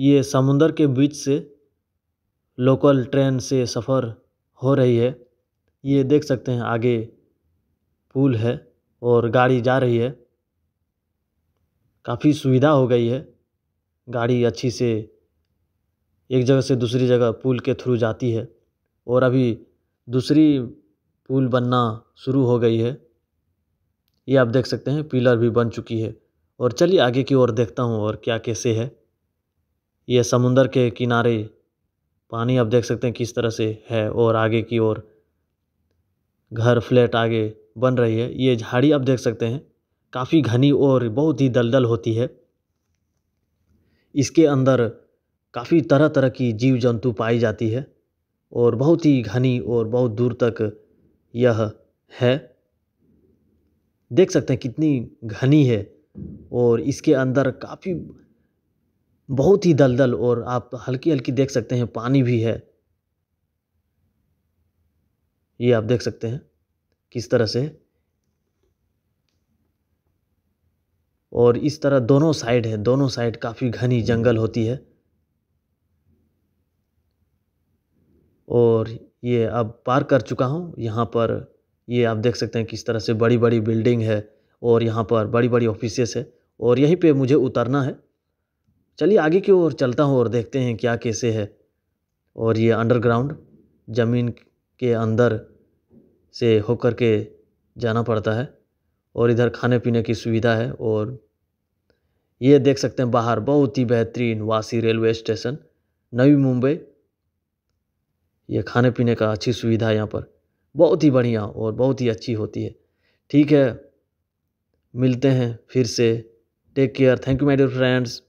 ये समुंदर के बीच से लोकल ट्रेन से सफ़र हो रही है ये देख सकते हैं आगे पुल है और गाड़ी जा रही है काफ़ी सुविधा हो गई है गाड़ी अच्छी से एक जगह से दूसरी जगह पुल के थ्रू जाती है और अभी दूसरी पुल बनना शुरू हो गई है ये आप देख सकते हैं पिलर भी बन चुकी है और चलिए आगे की ओर देखता हूँ और क्या कैसे है ये समुंदर के किनारे पानी आप देख सकते हैं किस तरह से है और आगे की ओर घर फ्लैट आगे बन रही है ये झाड़ी आप देख सकते हैं काफ़ी घनी और बहुत ही दलदल होती है इसके अंदर काफ़ी तरह तरह की जीव जंतु पाई जाती है और बहुत ही घनी और बहुत दूर तक यह है देख सकते हैं कितनी घनी है और इसके अंदर काफ़ी बहुत ही दलदल और आप हल्की हल्की देख सकते हैं पानी भी है ये आप देख सकते हैं किस तरह से और इस तरह दोनों साइड है दोनों साइड काफ़ी घनी जंगल होती है और ये अब पार कर चुका हूँ यहाँ पर ये आप देख सकते हैं किस तरह से बड़ी बड़ी बिल्डिंग है और यहाँ पर बड़ी बड़ी ऑफिसेस है और यहीं पे मुझे उतरना है चलिए आगे की ओर चलता हूँ और देखते हैं क्या कैसे है और ये अंडरग्राउंड ज़मीन के अंदर से होकर के जाना पड़ता है और इधर खाने पीने की सुविधा है और ये देख सकते हैं बाहर बहुत ही बेहतरीन वासी रेलवे स्टेशन नवी मुंबई ये खाने पीने का अच्छी सुविधा है यहाँ पर बहुत ही बढ़िया और बहुत ही अच्छी होती है ठीक है मिलते हैं फिर से take care thank you my dear friends